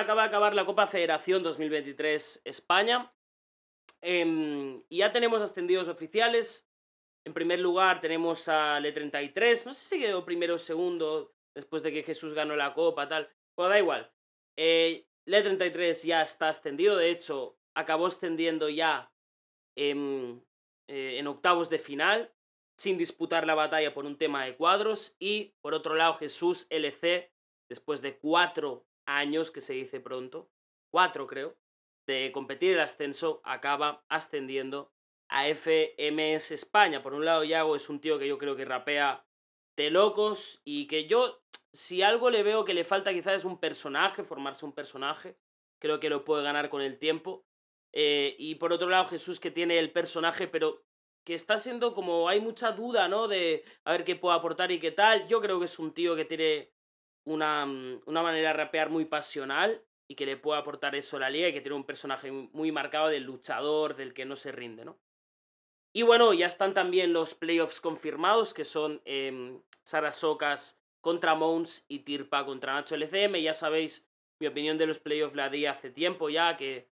acaba de acabar la Copa Federación 2023 España. Em, y ya tenemos ascendidos oficiales. En primer lugar tenemos a Le33. No sé si quedó primero o segundo después de que Jesús ganó la Copa, tal. Pero da igual. Eh, Le33 ya está ascendido. De hecho, acabó ascendiendo ya en, em, eh, en octavos de final sin disputar la batalla por un tema de cuadros y por otro lado Jesús LC después de cuatro años, que se dice pronto, cuatro creo, de competir el ascenso, acaba ascendiendo a FMS España. Por un lado, Yago es un tío que yo creo que rapea de locos y que yo, si algo le veo que le falta quizás es un personaje, formarse un personaje, creo que lo puede ganar con el tiempo. Eh, y por otro lado, Jesús que tiene el personaje, pero que está siendo como hay mucha duda, ¿no? De a ver qué puede aportar y qué tal. Yo creo que es un tío que tiene Mm, una, manera de rapear muy pasional y que le pueda aportar eso a la liga y que tiene un personaje muy marcado del luchador, del que no se rinde, ¿no? Y bueno, ya están también los playoffs confirmados, que son eh, contra Mons y Tirpa contra Nacho LCM. Ya sabéis mi opinión de los playoffs la di hace tiempo ya, que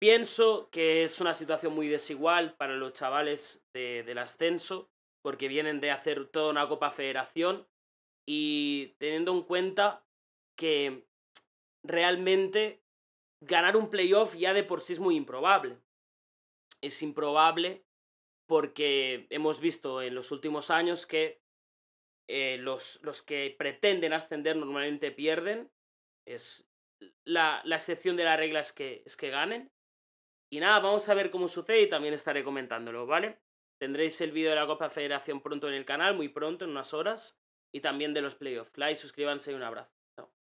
pienso que es una situación muy desigual para los chavales del ascenso, porque vienen de hacer toda una Copa Federación y teniendo en cuenta que realmente ganar un playoff ya de por sí es muy improbable. Es improbable porque hemos visto en los últimos años que eh, los, los, que pretenden ascender normalmente pierden. Es la, excepción de la regla que, es que ganen. Y nada, vamos a ver cómo sucede y también estaré comentándolo, ¿vale? Tendréis el vídeo de la Copa Federación pronto en el canal, muy pronto, en unas horas y también de los playoffs. Like, suscríbanse y un abrazo.